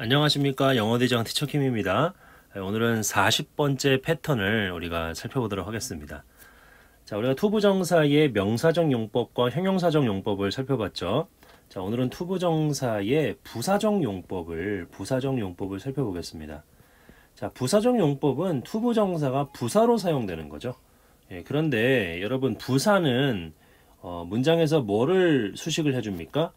안녕하십니까 영어대장 티처킴입니다 네, 오늘은 40번째 패턴을 우리가 살펴보도록 하겠습니다 자 우리가 투부정사의 명사적 용법과 형용사적 용법을 살펴봤죠 자 오늘은 투부정사의 부사적 용법을 부사적 용법을 살펴보겠습니다 자 부사적 용법은 투부정사가 부사로 사용되는 거죠 예, 그런데 여러분 부사는 어, 문장에서 뭐를 수식을 해줍니까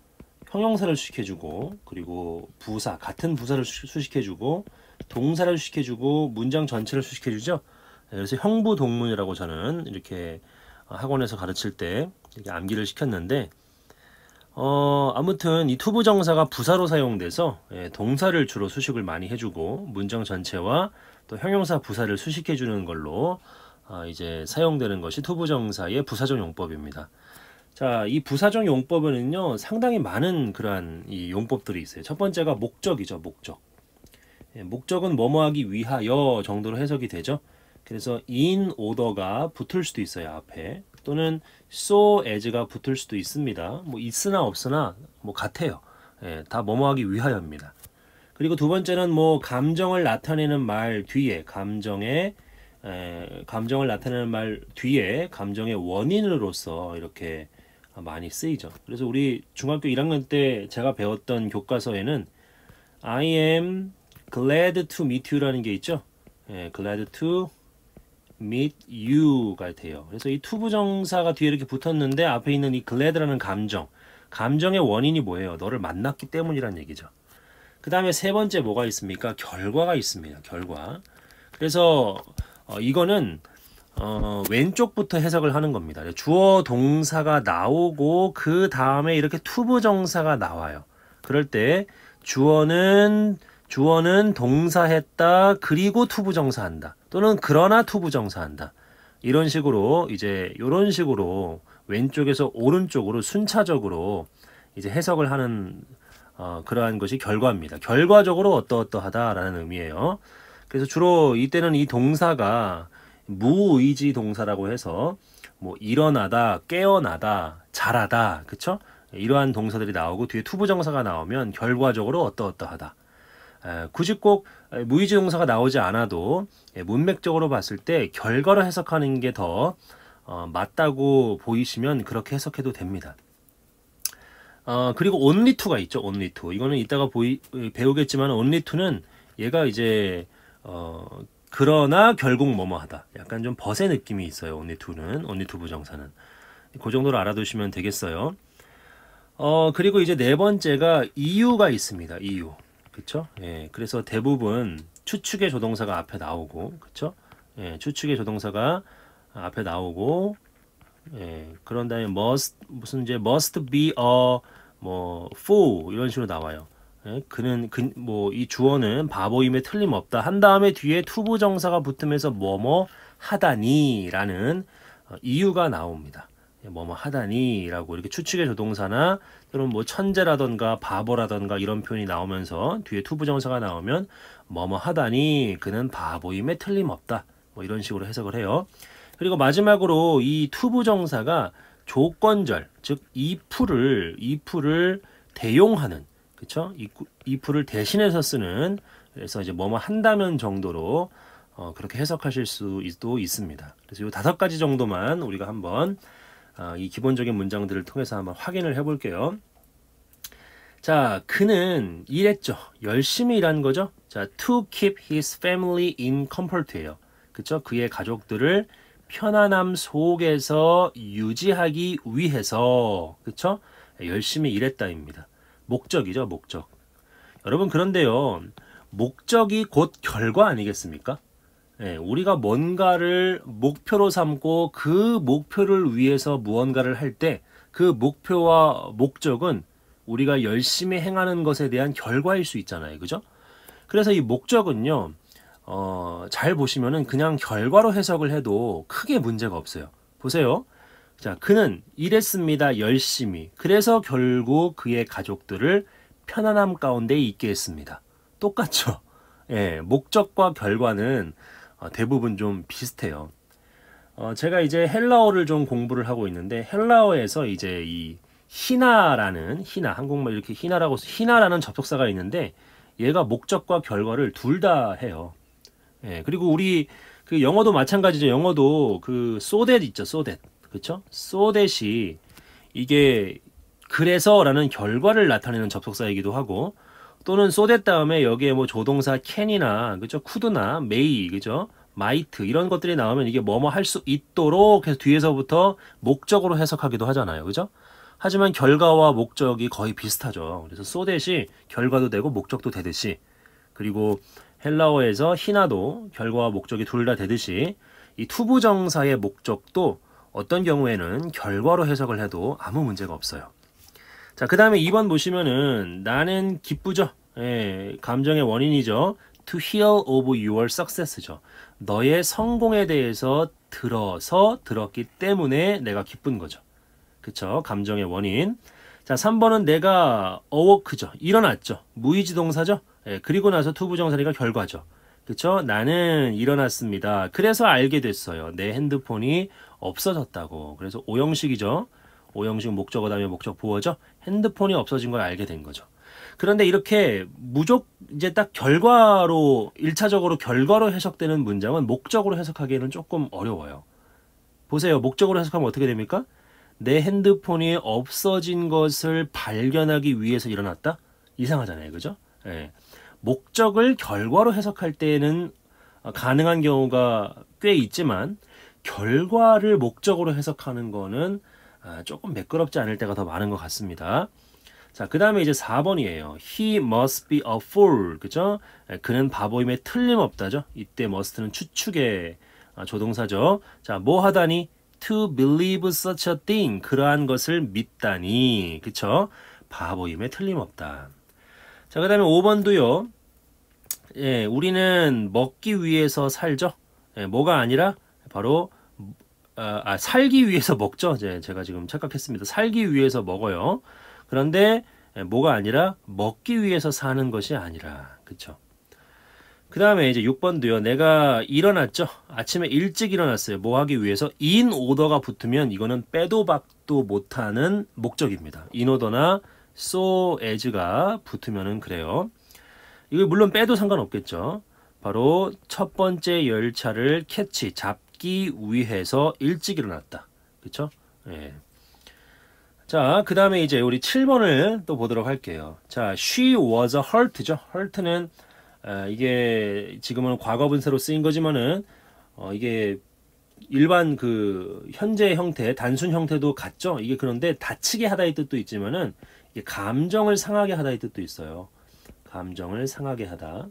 형용사를 수식해주고 그리고 부사 같은 부사를 수식해주고 동사를 수식해주고 문장 전체를 수식해주죠. 그래서 형부동문이라고 저는 이렇게 학원에서 가르칠 때 이렇게 암기를 시켰는데 어 아무튼 이 투부정사가 부사로 사용돼서 예, 동사를 주로 수식을 많이 해주고 문장 전체와 또 형용사 부사를 수식해주는 걸로 어, 이제 사용되는 것이 투부정사의 부사적 용법입니다. 자, 이 부사적 용법에는요, 상당히 많은 그러한 이 용법들이 있어요. 첫 번째가 목적이죠, 목적. 예, 목적은 뭐뭐 하기 위하여 정도로 해석이 되죠. 그래서 in order가 붙을 수도 있어요, 앞에. 또는 so as가 붙을 수도 있습니다. 뭐 있으나 없으나 뭐 같아요. 예, 다 뭐뭐 하기 위하여입니다. 그리고 두 번째는 뭐 감정을 나타내는 말 뒤에 감정의 에, 감정을 나타내는 말 뒤에 감정의 원인으로서 이렇게 많이 쓰이죠. 그래서 우리 중학교 1학년 때 제가 배웠던 교과서에는 I am glad to meet you라는 게 있죠. 예, glad to meet you가 돼요. 그래서 이 to 부정사가 뒤에 이렇게 붙었는데 앞에 있는 이 glad라는 감정, 감정의 원인이 뭐예요? 너를 만났기 때문이란 얘기죠. 그 다음에 세 번째 뭐가 있습니까? 결과가 있습니다. 결과. 그래서 어, 이거는 어, 왼쪽부터 해석을 하는 겁니다. 주어 동사가 나오고 그 다음에 이렇게 투부 정사가 나와요. 그럴 때 주어는 주어는 동사했다 그리고 투부 정사한다 또는 그러나 투부 정사한다 이런 식으로 이제 이런 식으로 왼쪽에서 오른쪽으로 순차적으로 이제 해석을 하는 어, 그러한 것이 결과입니다. 결과적으로어떠어떠하다라는 의미예요. 그래서 주로 이때는 이 동사가 무의지 동사라고 해서 뭐 일어나다, 깨어나다, 자라다 그쵸? 이러한 동사들이 나오고 뒤에 투부정사가 나오면 결과적으로 어떠어떠하다. 굳이 꼭 무의지 동사가 나오지 않아도 예, 문맥적으로 봤을 때 결과로 해석하는 게더 어, 맞다고 보이시면 그렇게 해석해도 됩니다. 어, 그리고 온리투가 있죠. 온리투. 이거는 이따가 보이, 어, 배우겠지만 온리투는 얘가 이제 어, 그러나 결국 뭐뭐하다. 약간 좀 벗의 느낌이 있어요. 언니 투는 언니 투 부정사는 그 정도로 알아두시면 되겠어요. 어 그리고 이제 네 번째가 이유가 있습니다. 이유 그렇죠? 예, 그래서 대부분 추측의 조동사가 앞에 나오고 그렇죠? 예, 추측의 조동사가 앞에 나오고 예, 그런 다음에 must 무슨 이제 must be a 뭐 for 이런 식으로 나와요. 그는 그, 뭐이 주어는 바보임에 틀림없다. 한 다음에 뒤에 투부 정사가 붙으면서 뭐뭐 하다니라는 어, 이유가 나옵니다. 뭐뭐 하다니라고 이렇게 추측의 조동사나 또는 뭐 천재라던가 바보라던가 이런 표현이 나오면서 뒤에 투부 정사가 나오면 뭐뭐 하다니 그는 바보임에 틀림없다. 뭐 이런 식으로 해석을 해요. 그리고 마지막으로 이 투부 정사가 조건절 즉 if를 if를 대용하는 그쵸? if를 대신해서 쓰는 그래서 이제 뭐뭐 한다면 정도로 어, 그렇게 해석하실 수도 있습니다. 그래서 이 다섯 가지 정도만 우리가 한번 어, 이 기본적인 문장들을 통해서 한번 확인을 해볼게요. 자, 그는 일했죠. 열심히 일한 거죠. 자, to keep his family in comfort예요. 그쵸? 그의 가족들을 편안함 속에서 유지하기 위해서, 그쵸? 열심히 일했다입니다. 목적이죠, 목적. 여러분, 그런데요, 목적이 곧 결과 아니겠습니까? 예, 우리가 뭔가를 목표로 삼고 그 목표를 위해서 무언가를 할 때 그 목표와 목적은 우리가 열심히 행하는 것에 대한 결과일 수 있잖아요. 그죠? 그래서 이 목적은요, 어, 잘 보시면은 그냥 결과로 해석을 해도 크게 문제가 없어요. 보세요. 자, 그는 일했습니다. 열심히. 그래서 결국 그의 가족들을 편안함 가운데 있게 했습니다. 똑같죠. 예, 목적과 결과는 어, 대부분 좀 비슷해요. 어, 제가 이제 헬라어를 좀 공부를 하고 있는데 헬라어에서 이제 이 히나라는 히나 한국말 이렇게 히나라고 히나라는 접속사가 있는데 얘가 목적과 결과를 둘 다 해요. 예, 그리고 우리 그 영어도 마찬가지죠. 영어도 그 소댓 있죠. 소댓. 그렇죠? so t 이 이게 그래서라는 결과를 나타내는 접속사이기도 하고 또는 so 다음에 여기에 뭐 조동사 캔이나 그렇죠? c o 나 메이 y 그죠? 마이트 이런 것들이 나오면 이게 뭐뭐 할 수 있도록 해서 뒤에서부터 목적으로 해석하기도 하잖아요. 그죠? 하지만 결과와 목적이 거의 비슷하죠. 그래서 so t 이 결과도 되고 목적도 되듯이 그리고 헬라어에서 히나도 결과와 목적이 둘 다 되듯이 이 투부정사의 목적도 어떤 경우에는 결과로 해석을 해도 아무 문제가 없어요. 자, 그 다음에 2번 보시면은 나는 기쁘죠. 예, 감정의 원인이죠. To hear of your success죠. 너의 성공에 대해서 들어서 들었기 때문에 내가 기쁜 거죠. 그쵸? 감정의 원인. 자, 3번은 내가 어워크죠. 일어났죠. 무의지 동사죠. 예, 그리고 나서 투부정사리가 결과죠. 그쵸? 나는 일어났습니다. 그래서 알게 됐어요. 내 핸드폰이 없어졌다고. 그래서 오형식이죠. 오형식 목적어 다음에 목적 보어죠. 핸드폰이 없어진 걸 알게 된 거죠. 그런데 이렇게 무조 이제 딱 결과로 일차적으로 결과로 해석되는 문장은 목적으로 해석하기에는 조금 어려워요. 보세요. 목적으로 해석하면 어떻게 됩니까? 내 핸드폰이 없어진 것을 발견하기 위해서 일어났다? 이상하잖아요. 그죠? 예. 목적을 결과로 해석할 때에는 가능한 경우가 꽤 있지만 결과를 목적으로 해석하는 거는 아, 조금 매끄럽지 않을 때가 더 많은 것 같습니다. 자, 그 다음에 이제 4번이에요. He must be a fool. 그죠? 예, 그는 바보임에 틀림없다죠? 이때 must는 추측의 아, 조동사죠. 자, 뭐 하다니? to believe such a thing. 그러한 것을 믿다니. 그쵸? 바보임에 틀림없다. 자, 그 다음에 5번도요. 예, 우리는 먹기 위해서 살죠? 예, 뭐가 아니라 바로 아, 아, 살기 위해서 먹죠. 제, 제가 지금 착각했습니다. 살기 위해서 먹어요. 그런데 예, 뭐가 아니라 먹기 위해서 사는 것이 아니라 그쵸 그 다음에 이제 6번도요 내가 일어났죠 아침에 일찍 일어났어요 뭐 하기 위해서 인 오더가 붙으면 이거는 빼도 박도 못하는 목적입니다 인 오더나 so as가 붙으면은 그래요 이거 물론 빼도 상관없겠죠 바로 첫 번째 열차를 캐치 잡 막기 위해서 일찍 일어났다. 그쵸? 예. 자, 그 다음에 이제 우리 7번을 또 보도록 할게요. 자, she was hurt죠. hurt는, 아, 이게 지금은 과거 분사로 쓰인 거지만은, 어, 이게 일반 그 현재 형태, 단순 형태도 같죠? 이게 그런데 다치게 하다의 뜻도 있지만은, 이게 감정을 상하게 하다의 뜻도 있어요. 감정을 상하게 하다.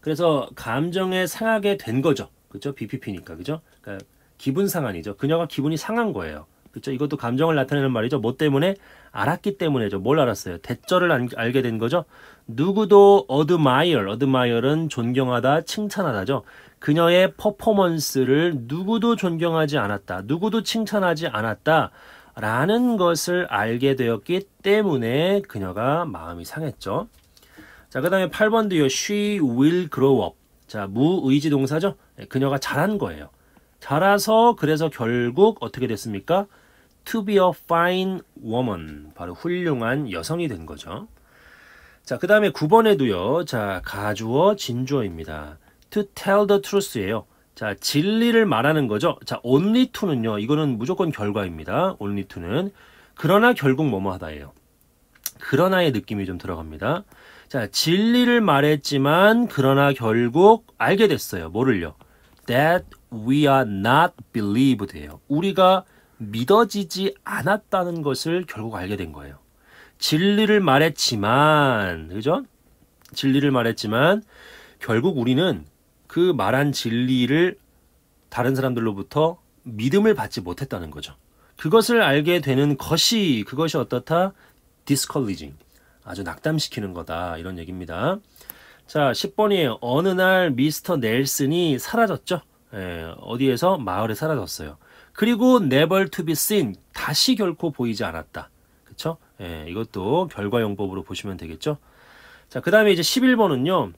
그래서 감정에 상하게 된 거죠. 그죠? BPP니까 그죠? 그러니까 기분 상한이죠. 그녀가 기분이 상한 거예요. 그죠? 이것도 감정을 나타내는 말이죠. 뭐 때문에 알았기 때문에죠. 뭘 알았어요? 대절을 알게 된 거죠. 누구도 어드마이얼, 어드마이얼은 존경하다, 칭찬하다죠. 그녀의 퍼포먼스를 누구도 존경하지 않았다, 누구도 칭찬하지 않았다. 라는 것을 알게 되었기 때문에 그녀가 마음이 상했죠. 자, 그 다음에 8번도요. She will grow up. 자, 무의지 동사죠. 예, 그녀가 잘한 거예요. 잘아서 그래서 결국 어떻게 됐습니까? To be a fine woman. 바로 훌륭한 여성이 된 거죠. 자, 그 다음에 9번에도요. 자, 가주어 진주어입니다. To tell the truth예요. 자, 진리를 말하는 거죠. 자, only to는요. 이거는 무조건 결과입니다. only to는. 그러나 결국 뭐뭐 하다예요. 그러나의 느낌이 좀 들어갑니다. 자, 진리를 말했지만 그러나 결국 알게 됐어요. 뭐를요? That we are not believed예요. 우리가 믿어지지 않았다는 것을 결국 알게 된 거예요. 진리를 말했지만, 그죠? 진리를 말했지만 결국 우리는 그 말한 진리를 다른 사람들로부터 믿음을 받지 못했다는 거죠. 그것을 알게 되는 것이 그것이 어떻다? 디스컬리징. 아주 낙담시키는 거다. 이런 얘기입니다. 자, 10번이에요. 어느 날 미스터 넬슨이 사라졌죠. 예, 어디에서 마을에 사라졌어요. 그리고 never to be seen 다시 결코 보이지 않았다. 그쵸? 예, 이것도 결과용법으로 보시면 되겠죠. 자, 그 다음에 이제 11번은요.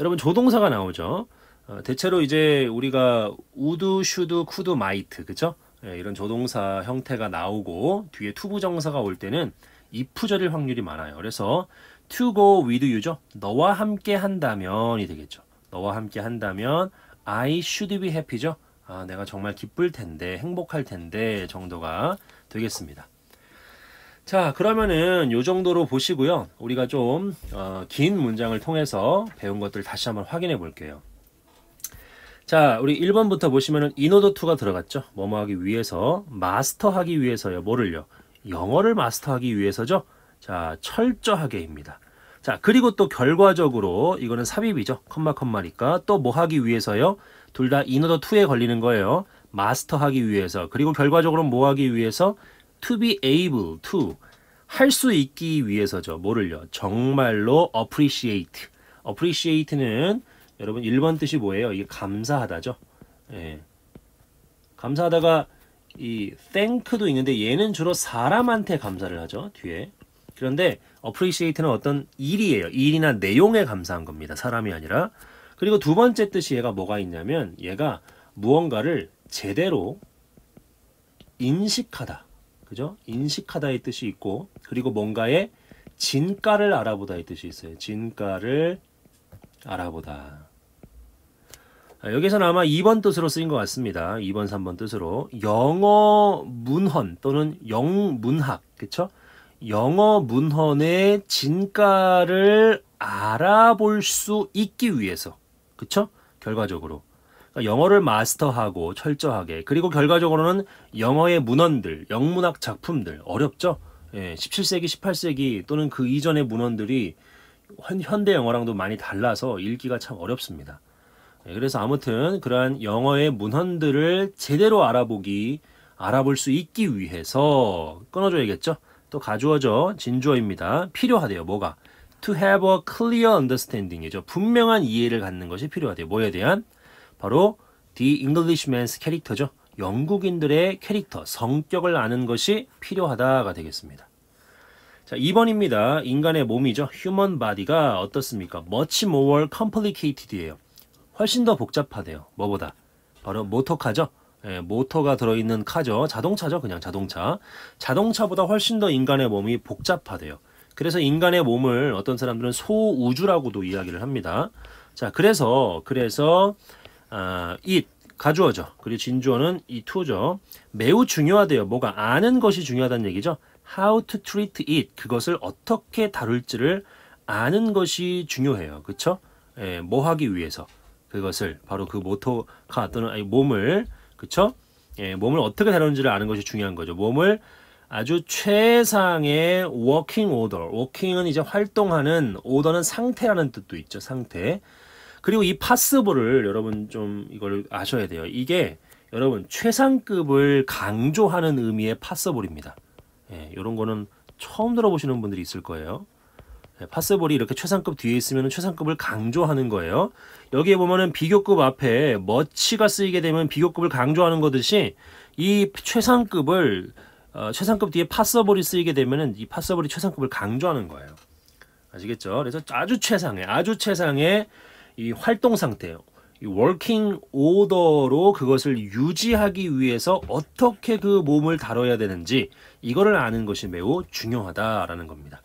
여러분 조동사가 나오죠. 어, 대체로 이제 우리가 우드, 슈드, 쿠드, 마이트 그쵸? 예, 이런 조동사 형태가 나오고 뒤에 투부정사가 올 때는 이프절일 확률이 많아요. 그래서 to go with you죠. 너와 함께 한다면이 되겠죠. 너와 함께 한다면 I should be happy죠. 아, 내가 정말 기쁠 텐데, 행복할 텐데 정도가 되겠습니다. 자, 그러면은 요 정도로 보시고요. 우리가 좀긴 어, 문장을 통해서 배운 것들 다시 한번 확인해 볼게요. 자, 우리 1번부터 보시면은 in order to가 들어갔죠. 뭐뭐 하기 위해서, 마스터하기 위해서요. 뭐를요? 영어를 마스터하기 위해서죠. 자, 철저하게입니다. 자, 그리고 또 결과적으로 이거는 삽입이죠. 컴마 컴마니까 또 뭐 하기 위해서요? 둘 다 인어더 투에 걸리는 거예요. 마스터하기 위해서. 그리고 결과적으로 뭐 하기 위해서? to be able to 할 수 있기 위해서죠. 뭐를요? 정말로 appreciate. appreciate는 여러분 1번 뜻이 뭐예요? 이게 감사하다죠. 예. 감사하다가 이 thank도 있는데 얘는 주로 사람한테 감사를 하죠. 뒤에. 그런데 appreciate는 어떤 일이에요. 일이나 내용에 감사한 겁니다. 사람이 아니라. 그리고 두 번째 뜻이 얘가 뭐가 있냐면 얘가 무언가를 제대로 인식하다. 그죠? 인식하다의 뜻이 있고 그리고 뭔가의 진가를 알아보다의 뜻이 있어요. 진가를 알아보다. 아, 여기서는 아마 2번 뜻으로 쓰인 것 같습니다. 2번, 3번 뜻으로. 영어 문헌 또는 영문학, 그쵸? 영어 문헌의 진가를 알아볼 수 있기 위해서, 그쵸? 결과적으로. 그러니까 영어를 마스터하고 철저하게, 그리고 결과적으로는 영어의 문헌들, 영문학 작품들, 어렵죠? 예, 17세기, 18세기 또는 그 이전의 문헌들이 현대 영어랑도 많이 달라서 읽기가 참 어렵습니다. 네, 그래서 아무튼 그러한 영어의 문헌들을 제대로 알아보기, 알아볼 수 있기 위해서 끊어줘야겠죠? 또가져어죠 진주어입니다. 필요하대요. 뭐가? To have a clear understanding이죠. 분명한 이해를 갖는 것이 필요하대요. 뭐에 대한? 바로 The Englishman's c h a 죠 영국인들의 캐릭터, 성격을 아는 것이 필요하다가 되겠습니다. 자, 2번입니다. 인간의 몸이죠. 휴먼 바디가 어떻습니까? much more complicated예요. 훨씬 더 복잡하대요. 뭐보다. 바로 모터카죠. 예, 모터가 들어있는 카죠. 자동차죠. 그냥 자동차. 자동차보다 훨씬 더 인간의 몸이 복잡하대요. 그래서 인간의 몸을 어떤 사람들은 소우주라고도 이야기를 합니다. 자, 그래서, 그래서, 아, it, 가주어죠. 그리고 진주어는 이 투죠. 매우 중요하대요. 뭐가 아는 것이 중요하다는 얘기죠. How to treat it. 그것을 어떻게 다룰지를 아는 것이 중요해요. 그쵸? 예, 뭐 하기 위해서. 그것을 바로 그 모토카 또는 아니 몸을 그쵸? 예, 몸을 어떻게 다루는지를 아는 것이 중요한 거죠. 몸을 아주 최상의 워킹 오더. 워킹은 이제 활동하는 오더는 상태라는 뜻도 있죠. 상태. 그리고 이 파스볼을 여러분 좀 이걸 아셔야 돼요. 이게 여러분 최상급을 강조하는 의미의 파스볼입니다. 예, 이런 거는 처음 들어보시는 분들이 있을 거예요. 네, 파스볼이 이렇게 최상급 뒤에 있으면 최상급을 강조하는 거예요. 여기에 보면은 비교급 앞에 머치가 쓰이게 되면 비교급을 강조하는 거듯이 이 최상급을 어, 최상급 뒤에 파서블이 쓰이게 되면은 이 파서블이 최상급을 강조하는 거예요. 아시겠죠? 그래서 아주 최상의 아주 최상의 이 활동 상태, 이 워킹 오더로 그것을 유지하기 위해서 어떻게 그 몸을 다뤄야 되는지 이거를 아는 것이 매우 중요하다라는 겁니다.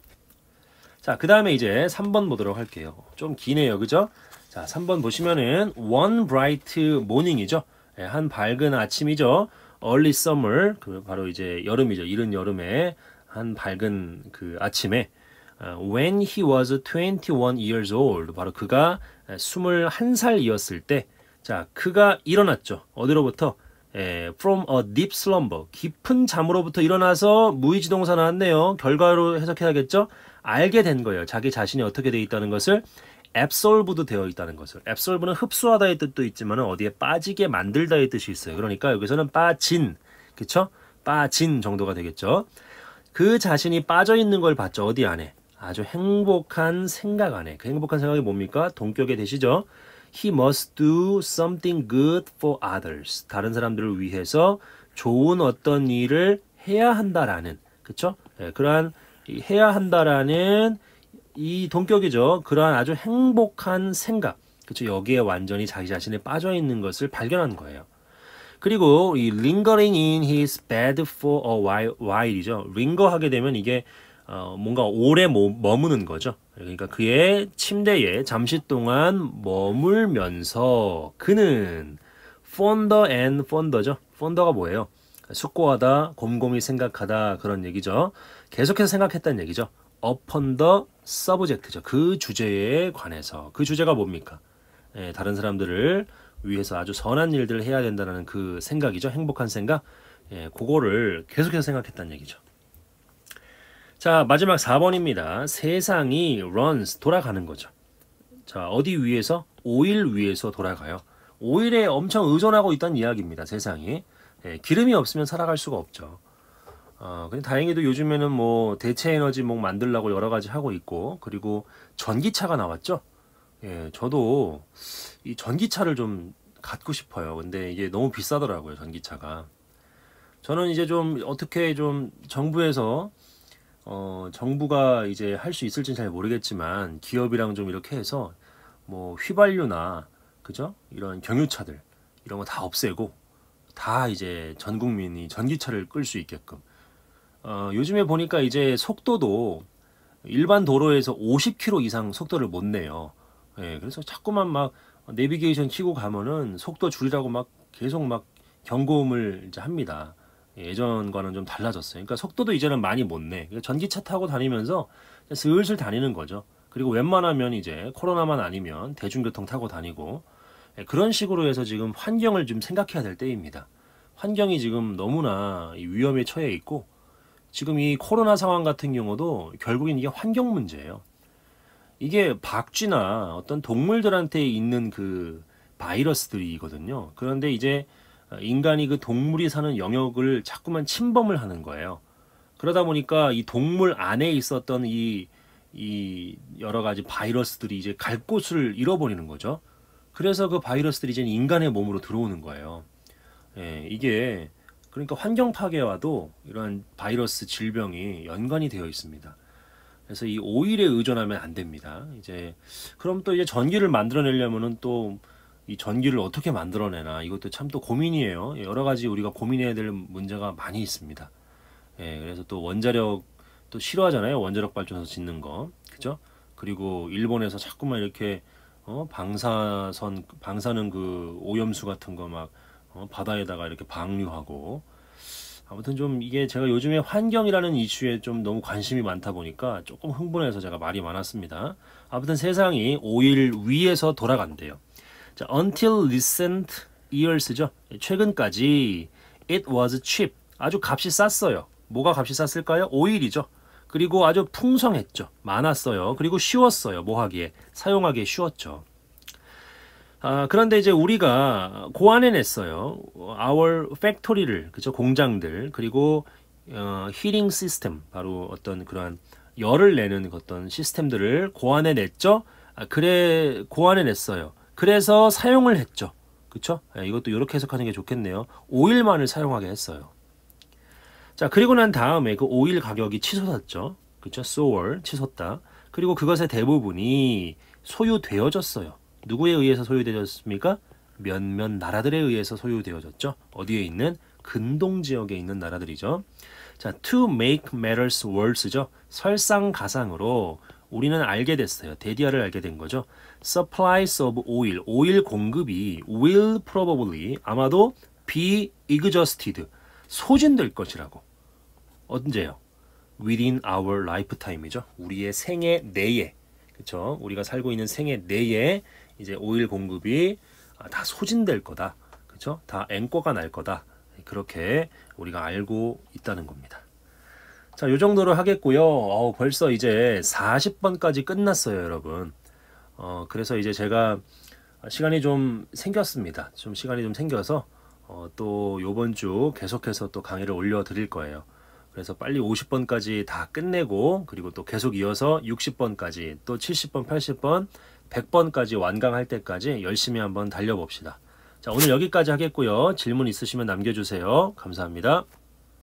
자, 그 다음에 이제 3번 보도록 할게요. 좀 기네요. 그죠? 자, 3번 보시면은 one bright morning이죠. 예, 한 밝은 아침이죠. early summer, 그 바로 이제 여름이죠. 이른 여름에 한 밝은 그 아침에 어, when he was 21 years old, 바로 그가 21살이었을 때, 자, 그가 일어났죠. 어디로부터? 에, 예, from a deep slumber, 깊은 잠으로부터 일어나서 무의지동사 나왔네요. 결과로 해석해야겠죠? 알게 된 거예요. 자기 자신이 어떻게 돼 있다는 것을 앱솔브드 되어 있다는 것을. 앱솔브는 흡수하다의 뜻도 있지만 어디에 빠지게 만들다의 뜻이 있어요. 그러니까 여기서는 빠진, 그쵸? 빠진 정도가 되겠죠. 그 자신이 빠져 있는 걸 봤죠. 어디 안에? 아주 행복한 생각 안에. 그 행복한 생각이 뭡니까? 동격의 대시죠. He must do something good for others. 다른 사람들을 위해서 좋은 어떤 일을 해야 한다라는, 그쵸? 네, 그러한 해야 한다라는 이 동격이죠. 그러한 아주 행복한 생각. 그쵸 그렇죠. 여기에 완전히 자기 자신에 빠져 있는 것을 발견한 거예요. 그리고 이 lingering in his bed for a while, while이죠. linger 하게 되면 이게 어, 뭔가 오래 머무는 거죠. 그러니까 그의 침대에 잠시 동안 머물면서 그는 fonder and fonder죠. fonder가 뭐예요? 숙고하다, 곰곰이 생각하다 그런 얘기죠. 계속해서 생각했다는 얘기죠. upon the subject죠. 그 주제에 관해서. 그 주제가 뭡니까? 예, 다른 사람들을 위해서 아주 선한 일들을 해야 된다는 그 생각이죠. 행복한 생각. 예, 그거를 계속해서 생각했다는 얘기죠. 자, 마지막 4번입니다. 세상이 runs, 돌아가는 거죠. 자, 어디 위에서? 오일 위에서 돌아가요. 오일에 엄청 의존하고 있다는 이야기입니다. 세상이. 예, 기름이 없으면 살아갈 수가 없죠. 어, 근데 다행히도 요즘에는 뭐 대체 에너지목 만들라고 여러 가지 하고 있고 그리고 전기차가 나왔죠. 예, 저도 이 전기차를 좀 갖고 싶어요. 근데 이게 너무 비싸더라고요, 전기차가. 저는 이제 좀 어떻게 좀 정부에서 어, 정부가 이제 할 수 있을지는 잘 모르겠지만 기업이랑 좀 이렇게 해서 뭐 휘발유나 그죠? 이런 경유차들 이런 거 다 없애고 다 이제 전 국민이 전기차를 끌 수 있게끔 어, 요즘에 보니까 이제 속도도 일반 도로에서 50km 이상 속도를 못 내요. 예, 그래서 자꾸만 막 내비게이션 키고 가면은 속도 줄이라고 막 계속 막 경고음을 이제 합니다. 예, 예전과는 좀 달라졌어요. 그러니까 속도도 이제는 많이 못 내. 그러니까 전기차 타고 다니면서 슬슬 다니는 거죠. 그리고 웬만하면 이제 코로나만 아니면 대중교통 타고 다니고 예, 그런 식으로 해서 지금 환경을 좀 생각해야 될 때입니다. 환경이 지금 너무나 위험에 처해 있고 지금 이 코로나 상황 같은 경우도 결국엔 이게 환경 문제예요. 이게 박쥐나 어떤 동물들한테 있는 그 바이러스들이거든요. 그런데 이제 인간이 그 동물이 사는 영역을 자꾸만 침범을 하는 거예요. 그러다 보니까 이 동물 안에 있었던 이, 이 여러 가지 바이러스들이 이제 갈 곳을 잃어버리는 거죠. 그래서 그 바이러스들이 이제 인간의 몸으로 들어오는 거예요. 예, 이게 그러니까 환경 파괴와도 이러한 바이러스 질병이 연관이 되어 있습니다. 그래서 이 오일에 의존하면 안 됩니다. 이제 그럼 또 이제 전기를 만들어내려면은 또 이 전기를 어떻게 만들어내나 이것도 참 또 고민이에요. 여러 가지 우리가 고민해야 될 문제가 많이 있습니다. 예, 그래서 또 원자력 또 싫어하잖아요. 원자력 발전소 짓는 거, 그죠? 그리고 일본에서 자꾸만 이렇게 어, 방사선 방사능그 오염수 같은 거막 어, 바다에다가 이렇게 방류하고 아무튼 좀 이게 제가 요즘에 환경이라는 이슈에 좀 너무 관심이 많다 보니까 조금 흥분해서 제가 말이 많았습니다. 아무튼 세상이 5일 위에서 돌아간대요. 자, until recent years죠. 최근까지 it was cheap. 아주 값이 쌌어요. 뭐가 값이 쌌을까요? 오일이죠. 그리고 아주 풍성했죠. 많았어요. 그리고 쉬웠어요. 뭐 하기에 사용하기에 쉬웠죠. 아, 그런데 이제 우리가 고안해냈어요. Our factory를, 그죠? 공장들, 그리고 어, heating system, 바로 어떤 그러한 열을 내는 어떤 시스템들을 고안해냈죠. 아, 그래, 고안해냈어요. 그래서 사용을 했죠. 그쵸? 예, 이것도 이렇게 해석하는 게 좋겠네요. 5일만을 사용하게 했어요. 자, 그리고 난 다음에 그 5일 가격이 치솟았죠. 그쵸? 소월, 치솟다. 그리고 그것의 대부분이 소유되어졌어요. 누구에 의해서 소유되었습니까? 몇몇 나라들에 의해서 소유되어졌죠. 어디에 있는? 근동 지역에 있는 나라들이죠. 자, to make matters worse죠. 설상가상으로 우리는 알게 됐어요. 데디아를 알게 된 거죠. Supplies of oil, 오일 공급이 will probably 아마도 be exhausted, 소진될 것이라고. 언제요? Within our lifetime이죠. 우리의 생애 내에, 그렇죠? 우리가 살고 있는 생애 내에 이제 오일 공급이 아, 다 소진될 거다. 그렇죠? 다 앵꼬가 날 거다. 그렇게 우리가 알고 있다는 겁니다. 자, 요 정도로 하겠고요. 어, 벌써 이제 40번까지 끝났어요, 여러분. 어, 그래서 이제 제가 시간이 좀 생겼습니다. 좀 시간이 좀 생겨서 어, 또 요번 주 계속해서 또 강의를 올려 드릴 거예요. 그래서 빨리 50번까지 다 끝내고 그리고 또 계속 이어서 60번까지 또 70번, 80번 100번까지 완강할 때까지 열심히 한번 달려봅시다. 자, 오늘 여기까지 하겠고요. 질문 있으시면 남겨주세요. 감사합니다.